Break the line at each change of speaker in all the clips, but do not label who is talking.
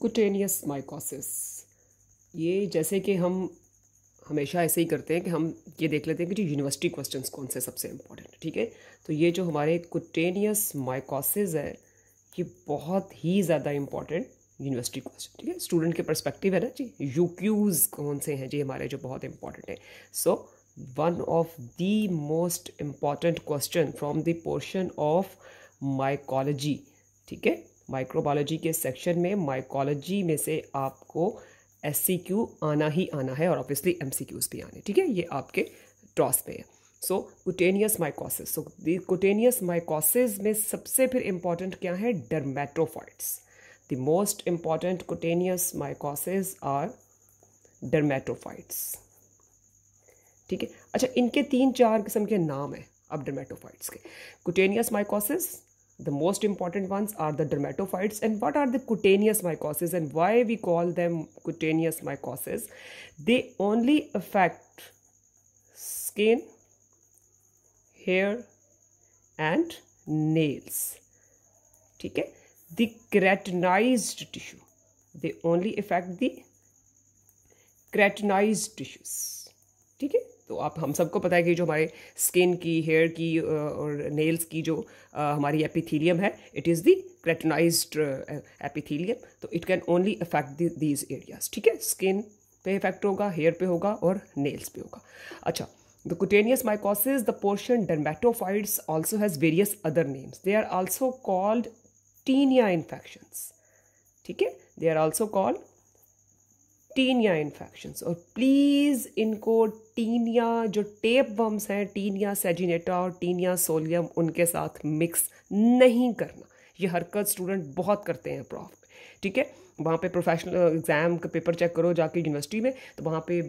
Cutaneous mycosis ये जैसे कि हम हमेशा ऐसे ही करते हैं कि हम ये देख लेते हैं कि जी यूनिवर्सिटी क्वेश्चंस कौन से सबसे इम्पॉर्टेंट ठीक है तो ये जो हमारे कुटेनियस माइकोसिस है ये बहुत ही ज़्यादा इम्पॉर्टेंट यूनिवर्सिटी क्वेश्चन ठीक है स्टूडेंट के परस्पेक्टिव है ना जी यूक्यूज़ कौन से हैं जी हमारे जो बहुत इंपॉर्टेंट है so one of the most important question from the portion of mycology ठीक है माइक्रोबायोलॉजी के सेक्शन में माइकोलॉजी में से आपको एस आना ही आना है और ऑब्वियसली एम भी आने ठीक है ये आपके ट्रॉस पे है so cutaneous mycosis so cutaneous mycosis में सबसे फिर इम्पॉर्टेंट क्या है dermatophytes the most important cutaneous mycosis are dermatophytes ठीक है अच्छा इनके तीन चार किस्म के नाम हैं अब डर्मेटोफाइट्स के cutaneous mycosis The most important ones are the dermatophytes and what are the cutaneous mycoses and why we call them cutaneous mycoses. They only affect skin, hair and nails. Okay? The keratinized tissue. They only affect the keratinized tissues. Okay? तो आप हम सबको पता है कि जो हमारे skin की हेयर की और नेल्स की जो हमारी एपिथीलियम है it is the keratinized epithelium तो it can only affect these areas ठीक है स्किन पे इफेक्ट होगा हेयर पे होगा और नेल्स पे होगा अच्छा the cutaneous mycosis the portion dermatophytes also has various other names they are also called tinea infections ठीक है they are also called tinea infections और प्लीज़ इनको टीनिया जो टेप वर्म्स हैं टीनिया सेजिनेटा और टीनिया सोलियम उनके साथ mix नहीं करना ये हरकत स्टूडेंट बहुत करते हैं प्रॉफ ठीक है वहाँ पे प्रोफेशनल एग्ज़ाम का पेपर चेक करो जाके यूनिवर्सिटी में तो वहाँ पे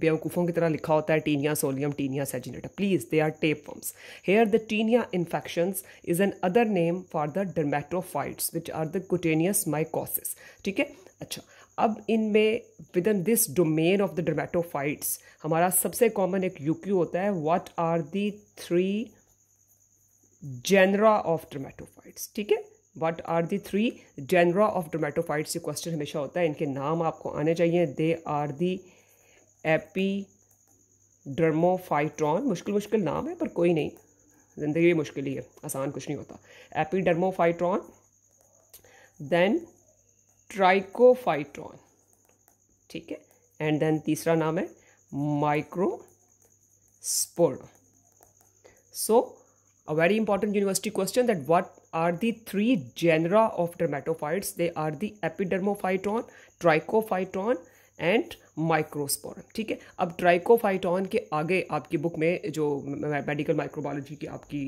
बेवकूफ़ों की तरह लिखा होता है tinea solium tinea saginata please they are tape worms here the tinea infections is an other name for the dermatophytes which are the cutaneous mycosis ठीक है अच्छा अब इनमें within this domain of the dermatophytes हमारा सबसे common एक UQ होता है what are the three genera of dermatophytes ठीक है what are the three genera of dermatophytes ये क्वेश्चन हमेशा होता है इनके नाम आपको आने चाहिए दे आर दी एपी डर्मोफाइट्रॉन मुश्किल मुश्किल नाम है पर कोई नहीं ज़िंदगी भी मुश्किल ही है आसान कुछ नहीं होता एपी डर्मोफाइट्रॉन देन ट्राइकोफाइट्रॉन ठीक है एंड देन तीसरा नाम है micro microspore so a very important university question that what are the three genera of dermatophytes they are the epidermophyton trichophyton and microsporum ठीक है अब ट्राइकोफाइटॉन के आगे आपकी बुक में जो मेडिकल माइक्रोबायोलॉजी की आपकी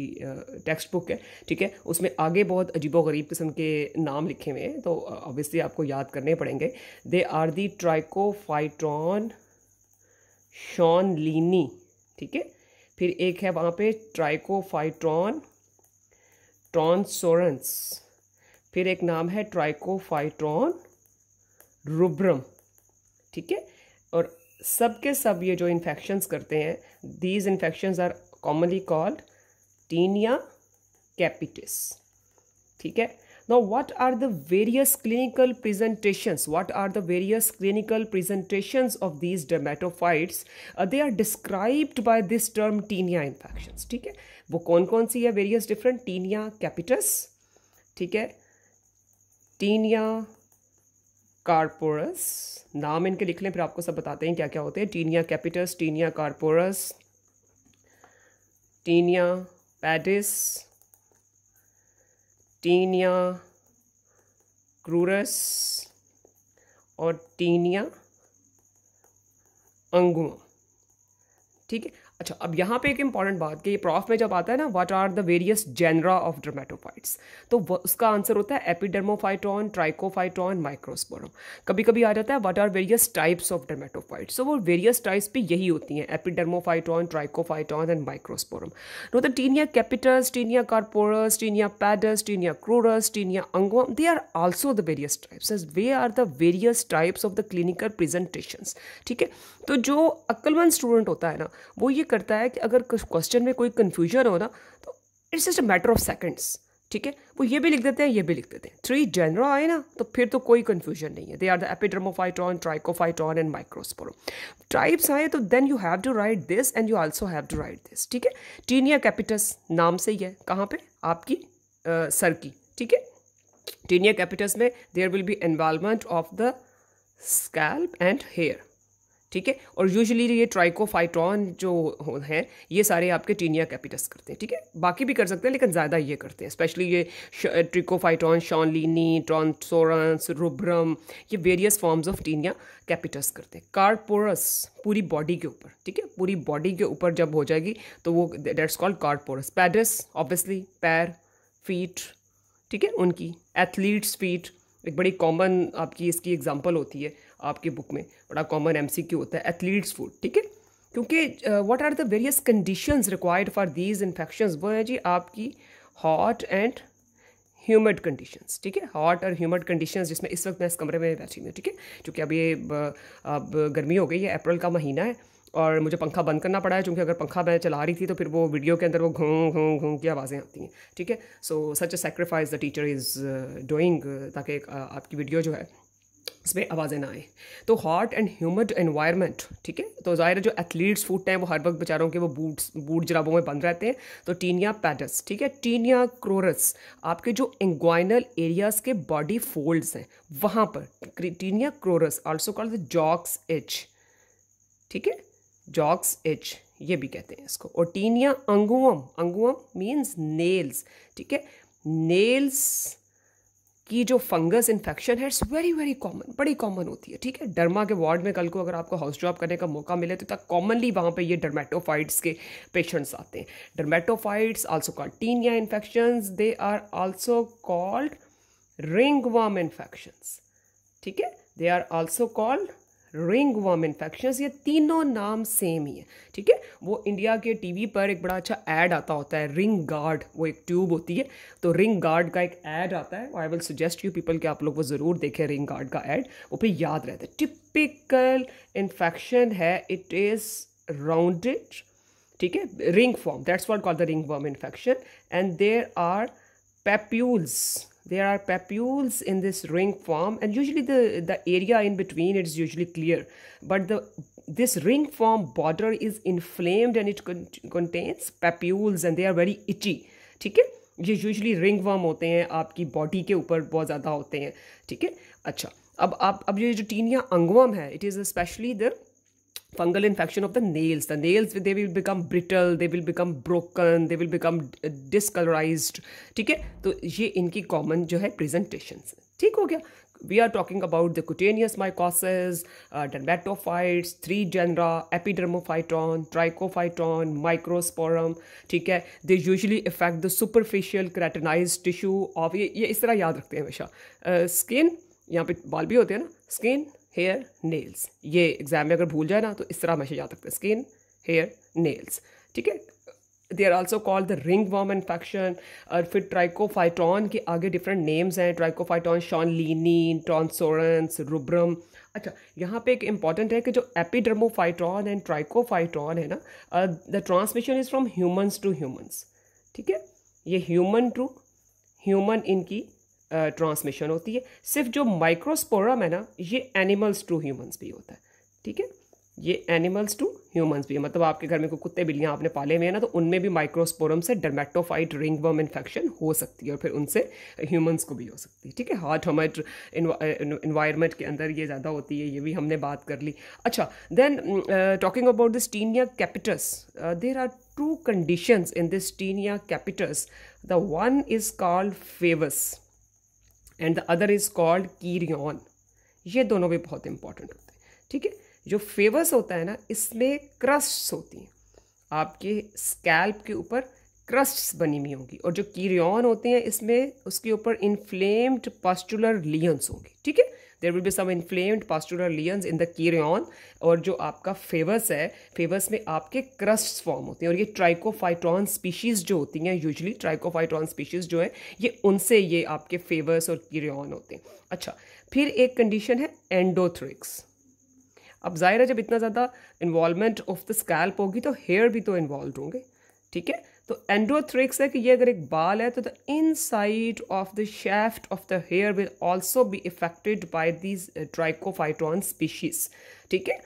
टेक्स्ट बुक है ठीक है उसमें आगे बहुत अजीबोगरीब किस्म के नाम लिखे हुए हैं तो ऑब्वियसली आपको याद करने पड़ेंगे दे आर दी ट्राइकोफाइटॉन शॉनलिनी ठीक है फिर एक है वहाँ पे ट्राइकोफाइट्रॉन ट्रॉन्सोरेंस फिर एक नाम है ट्राइकोफाइट्रॉन रुब्रम ठीक है और सबके सब ये जो इन्फेक्शंस करते हैं these infections are commonly called tinea capitis ठीक है no what are the various clinical presentations what are the various clinical presentations of these dermatophytes they are described by this term tinea infection ठीक है वो कौन कौन सी है various different taenia capitis ठीक है टीनिया कारपोरस नाम इनके लिख लें फिर आपको सब बताते हैं क्या क्या होते हैं tinea capitis tinea corporis tinea pedis tinea cruris और टीनिया अंगुआ ठीक है अच्छा अब यहाँ पे एक इंपॉर्टेंट बात कि ये प्रॉफ में जब आता है ना what are the various genera of dermatophytes तो उसका आंसर होता है एपिडर्मोफाइटॉन ट्राइकोफाइटॉन माइक्रोस्पोरम कभी कभी आ जाता है what are various types of dermatophytes तो वो वेरियस टाइप्स भी यही होती हैं epidermophyton trichophyton and microsporum no the tinea capitis tinea corporis tinea pedis tinea cruris tinea unguium they are also the various types they are the various types of the clinical presentation ठीक है तो जो अक्लमंद student होता है ना वो ये करता है कि अगर क्वेश्चन में कोई कन्फ्यूजन हो ना तो it's just a matter of seconds ठीक है वो ये भी लिख देते हैं ये भी लिख देते हैं थ्री जेनरा आए ना तो फिर तो कोई कन्फ्यूजन नहीं है they are the epidermophyton trichophyton and microsporum types आए तो then you have to write this and you also have to write this ठीक है टीनिया कैपिटस नाम से ही है कहाँ पे आपकी आ, सर की ठीक है टीनिया कैपिटस में there will be involvement of the scalp and hair ठीक है और यूजली ये ट्राइकोफाइटॉन जो हैं ये सारे आपके टीनिया कैपिटस करते हैं ठीक है बाकी भी कर सकते हैं लेकिन ज़्यादा ये करते हैं स्पेशली ये ट्रिकोफाइटॉन शॉनलिनी ट्रॉन्सोरस रुब्रम ये various forms of tinea capitis करते हैं कार्पोरस पूरी बॉडी के ऊपर ठीक है पूरी बॉडी के ऊपर जब हो जाएगी तो वो that's called corporis pedis obviously पैर फीट ठीक है उनकी एथलीट्स फीट एक बड़ी कॉमन आपकी इसकी एग्जांपल होती है आपके बुक में बड़ा कॉमन एम होता है एथलीट्स फूड ठीक है क्योंकि what are the various conditions required for these infection वो है जी आपकी हॉट एंड ह्यूमड कंडीशंस ठीक है हॉट और ह्यूमड कंडीशंस जिसमें इस वक्त मैं इस कमरे में बैठी हूँ ठीक है क्योंकि अब ये uh, अब गर्मी हो गई है अप्रैल का महीना है और मुझे पंखा बंद करना पड़ा है क्योंकि अगर पंखा मैं चला रही थी तो फिर वो वीडियो के अंदर वो घूँ घूँ घूँ की आवाज़ें आती हैं ठीक है so such a sacrifice the teacher is doing ताकि uh, आपकी वीडियो जो है इसमें आवाज़ें ना आए तो हॉट एंड ह्यूमड इन्वायरमेंट ठीक है तो ज़ाहिर जो एथलीट्स फूट हैं वो हर वक्त बेचारों के वो बूट्स बूट जराबों में बंद रहते हैं तो टीनिया पैडस ठीक है टीनिया क्रोरस आपके जो इंग्वाइनल एरियाज के बॉडी फोल्ड्स हैं वहाँ पर tinea cruris also called the jock's itch ठीक है जॉक्स इच ये भी कहते हैं इसको ओटीनिया अंगुअम अंगुअम मीन्स नेल्स ठीक है नेल्स की जो फंगस इन्फेक्शन है इट्स वेरी वेरी कॉमन बड़ी कॉमन होती है ठीक है डर्मा के वार्ड में कल को अगर आपको हाउस जॉब करने का मौका मिले तो तक कॉमनली वहाँ पे ये डर्मेटोफाइट्स के पेशेंट्स आते हैं dermatophytes also called tinea infection they are also called ringworm infections ठीक है they are also called ring worm infection ये तीनों नाम सेम ही है ठीक है वो इंडिया के टीवी पर एक बड़ा अच्छा ऐड आता होता है रिंग गार्ड वो एक ट्यूब होती है तो रिंग गार्ड का एक ऐड आता है I will suggest you people कि आप लोग वो ज़रूर देखें रिंग गार्ड का ऐड वो फिर याद रहता है टिपिकल इन्फेक्शन है इट इज़ राउंडेड ठीक है ring form that's what call the ring worm infection and there are papules there are papules in this ring form and usually the the area in between it's usually clear but the this ring form border is inflamed and it con contains papules and they are very itchy ठीक है ये usually ring worm होते हैं आपकी body के ऊपर बहुत ज़्यादा होते हैं ठीक है अच्छा अब आप अब ये जो टीनिया अंगवम है it is specially the fungal infection of the nails the nails they will become brittle they will become broken they will become discolorized ठीक है तो ये इनकी common जो है presentations ठीक हो गया we are talking about the cutaneous mycoses uh, dermatophytes three genera epidermophyton trichophyton microsporum ठीक है they usually affect the superficial keratinized tissue of ये ये इस तरह याद रखते हैं हमेशा uh, skin यहाँ पे बाल भी होते हैं ना skin हेयर नेल्स ये एग्जाम में अगर भूल जाए ना तो इस तरह मैसेज आ सकते हैं स्किन हेयर नेल्स ठीक है they are also called the ring worm infection और फिर ट्राइकोफाइटॉन के आगे डिफरेंट नेम्स हैं trichophyton schoen schoenleinii tonsurans rubrum अच्छा यहाँ पे एक इंपॉर्टेंट है कि जो एपिडर्मोफाइटॉन एंड ट्राइकोफाइटॉन है ना the transmission is from humans to humans ठीक है ये ह्यूमन टू ह्यूमन इनकी ट्रांसमिशन होती है सिर्फ जो माइक्रोस्पोरम है ना ये एनिमल्स टू ह्यूमंस भी होता है ठीक है ये एनिमल्स टू ह्यूमंस भी है मतलब आपके घर में कोई कुत्ते बिल्लियाँ आपने पाले हुए हैं ना तो उनमें भी माइक्रोस्पोरम से डर्मेटोफाइट रिंगवर्म इन्फेक्शन हो सकती है और फिर उनसे ह्यूमंस को भी हो सकती है ठीक है हार्ट हमारे इन्वायरमेंट के अंदर ये ज़्यादा होती है ये भी हमने बात कर ली अच्छा then talking about this tinea capitis there are two conditions in this tinea capitis the one is called favus and the other is called kerion ये दोनों भी बहुत इंपॉर्टेंट होते हैं ठीक है जो फेवस होता है ना इसमें क्रस्ट्स होती हैं आपके स्कैल्प के ऊपर क्रस्ट्स बनी हुई होंगी और जो कीरियन होते हैं इसमें उसके ऊपर इन्फ्लेम्ड पस्टुलर लियंस होंगे ठीक है there will be some inflamed pustular lesions in the kerion और जो आपका फेवस है फेवस में आपके क्रस्ट फॉर्म होते हैं और ये ट्राइकोफाइट्रॉन स्पीशीज़ जो होती हैं यूजली ट्राइकोफाइट्रॉन स्पीशीज़ जो है ये उनसे ये आपके फेवर्स और कीरियन होते हैं अच्छा फिर एक कंडीशन है एंडोथ्रिक्स अब जाहिर है जब इतना ज़्यादा इन्वॉल्वमेंट ऑफ द स्कैल्प होगी तो हेयर भी तो इन्वॉल्व होंगे ठीक है तो एंडोथ्रिक्स है कि ये अगर एक बाल है तो the inside of the shaft of the hair will also be affected by these trichophyton species ठीक है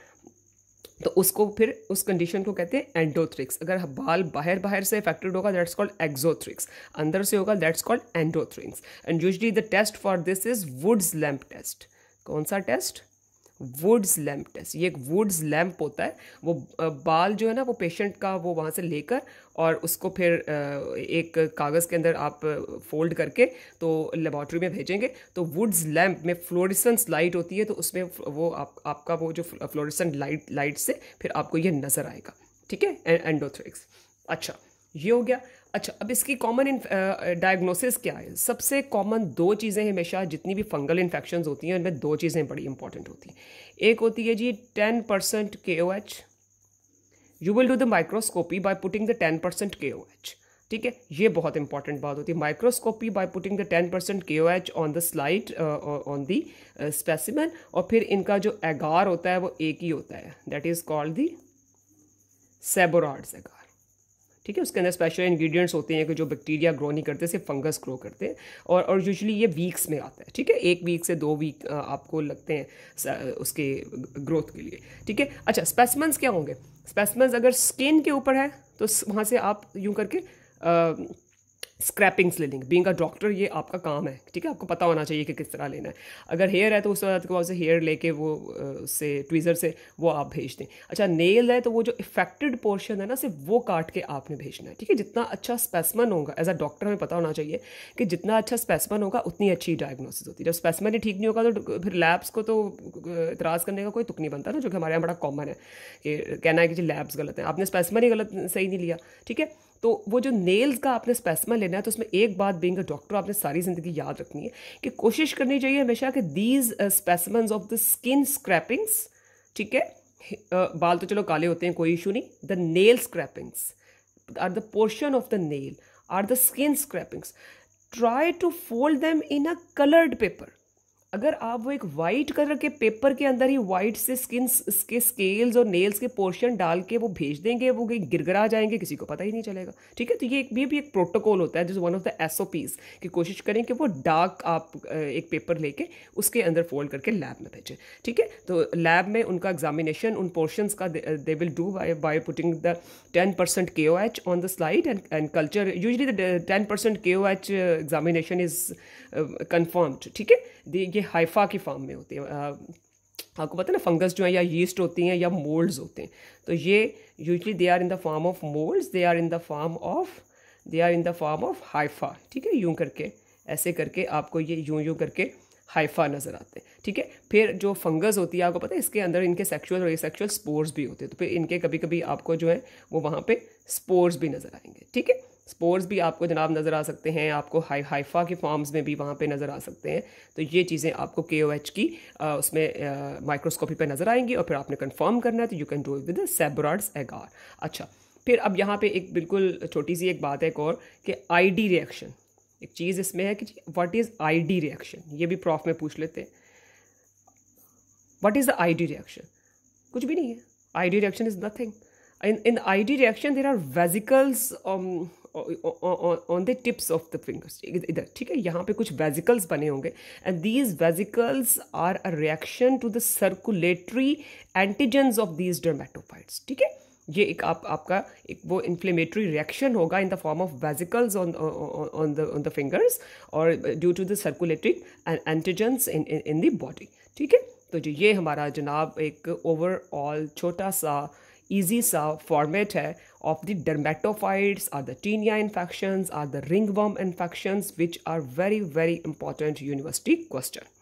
तो उसको फिर उस कंडीशन को कहते हैं एंडोथ्रिक्स अगर बाल बाहर बाहर से इफेक्टेड होगा दैट्स कॉल्ड एक्जोथ्रिक्स अंदर से होगा that's called endothrix and usually the test for this is Wood's lamp test कौन सा टेस्ट वुड्स लैम्प टेस्ट ये एक वुड्स लैम्प होता है वो बाल जो है ना वो पेशेंट का वो वहाँ से लेकर और उसको फिर एक कागज़ के अंदर आप फोल्ड करके तो लेबॉर्ट्री में भेजेंगे तो वुड्स लैम्प में फ्लोरिसेंस लाइट होती है तो उसमें वो आप आपका वो जो फ्लोरिसेंट लाइट लाइट से फिर आपको ये नज़र आएगा ठीक है एंडोथ्रिक्स अच्छा ये हो गया अच्छा अब इसकी कॉमन डायग्नोसिस क्या है सबसे कॉमन दो चीज़ें हमेशा जितनी भी फंगल इन्फेक्शन होती हैं उनमें दो चीज़ें बड़ी इंपॉर्टेंट होती हैं एक होती है जी ten percent K O H you will do the microscopy by putting the ten percent K O H ठीक है ये बहुत इंपॉर्टेंट बात होती है microscopy by putting the ten percent K O H on the slide on the specimen और फिर इनका जो एगार होता है वो एक ही होता है that is called the Sabouraud's agar ठीक है उसके अंदर स्पेशल इंग्रेडिएंट्स होते हैं कि जो बैक्टीरिया ग्रो नहीं करते सिर्फ फंगस ग्रो करते हैं और और यूजली ये वीक्स में आता है ठीक है एक वीक से दो वीक आपको लगते हैं उसके ग्रोथ के लिए ठीक है अच्छा स्पेसमेंस क्या होंगे स्पेसमेंस अगर स्किन के ऊपर है तो वहाँ से आप यूँ करके आ, स्क्रैपिंग्स ले लेंगे बींग अ डॉक्टर ये आपका काम है ठीक है आपको पता होना चाहिए कि किस तरह लेना है अगर हेयर है तो उस वक्त उसे हेयर लेके वो उससे ट्वीज़र से वो आप भेज दें अच्छा नेल है तो वो जो इफेक्टेड पोर्शन है ना सिर्फ वो काट के आपने भेजना है ठीक है जितना अच्छा स्पेसमन होगा एज अ डॉक्टर हमें पता होना चाहिए कि जितना अच्छा स्पेसमन होगा उतनी अच्छी डायग्नोसिस होती है जब स्पेसमन ही ठीक नहीं होगा तो फिर लैब्स को तो इतराज़ करने का कोई तुक नहीं बनता ना जो कि हमारे यहाँ बड़ा कॉमन है कि कहना है कि जी लैब्स गलत हैं आपने स्पेसमन ही गलत सही नहीं लिया ठीक है तो वो जो नेल्स का आपने स्पेसमा लेना है तो उसमें एक बात बेंग अ डॉक्टर आपने सारी ज़िंदगी याद रखनी है कि कोशिश करनी चाहिए हमेशा कि these specimen of the skin scrapings ठीक है uh, बाल तो चलो काले होते हैं कोई इशू नहीं the nail scrapings or the portion of the nail or the skin scrapings try to fold them in a coloured paper अगर आप वो एक वाइट कलर के पेपर के अंदर ही वाइट से स्किन के स्केल्स और नेल्स के पोर्शन डाल के वो भेज देंगे वो कहीं गिरगरा जाएंगे किसी को पता ही नहीं चलेगा ठीक है तो ये एक भी, भी एक प्रोटोकॉल होता है जिस वन ऑफ द एस कि कोशिश करें कि वो डार्क आप एक पेपर लेके उसके अंदर फोल्ड करके लैब में भेजें ठीक है तो लैब में उनका एग्जामिनेशन उन पोर्शन का they will do by putting the ten percent K O H on the slide and and culture usually the ten percent K O H examination is confirmed ठीक है ये हाइफा की form में होती है आपको पता है ना फंगस जो है या यीस्ट होती हैं या मोल्ड्स होते हैं तो ये usually they are in the form of moulds they are in the form of they are in the form of hypha ठीक है यूं करके ऐसे करके आपको ये यूं यूं करके हाइफा नज़र आते हैं ठीक है फिर जो फंगस होती है आपको पता है इसके अंदर इनके सेक्सुअल और सेक्सुअल स्पोर्स भी होते हैं तो फिर इनके कभी कभी आपको जो है वो वहाँ पे स्पोर्स भी नज़र आएंगे ठीक है स्पोर्स भी आपको जनाब नज़र आ सकते हैं आपको हाई हाइफा के फॉर्म्स में भी वहाँ पे नज़र आ सकते हैं तो ये चीज़ें आपको के ओ एच की आ, उसमें माइक्रोस्कोपी पे नज़र आएंगी और फिर आपने कंफर्म करना है तो you can do with Sabouraud's agar अच्छा फिर अब यहाँ पे एक बिल्कुल छोटी सी एक बात है एक और कि आई डी रिएक्शन एक चीज़ इसमें है कि what is I D reaction ये भी प्रॉफ में पूछ लेते हैं what is the I D reaction कुछ भी नहीं है I D reaction is nothing in in I D reaction there are vesicles on the tips of the fingers इधर ठीक है यहाँ पे कुछ वेजिकल्स बने होंगे and these vesicles are a reaction to the circulatory antigen of these dermatophytes ठीक है ये एक आप आपका एक वो इन्फ्लेमेटरी रिएक्शन होगा in the form of vesicles on on the on the fingers और due to the circulatory antigens in in the body ठीक है तो जी ये हमारा जनाब एक ओवरऑल छोटा सा ईजी सा फॉर्मेट है of the dermatophytes are the tinea infections, are the ringworm infections, which are very, very important university question.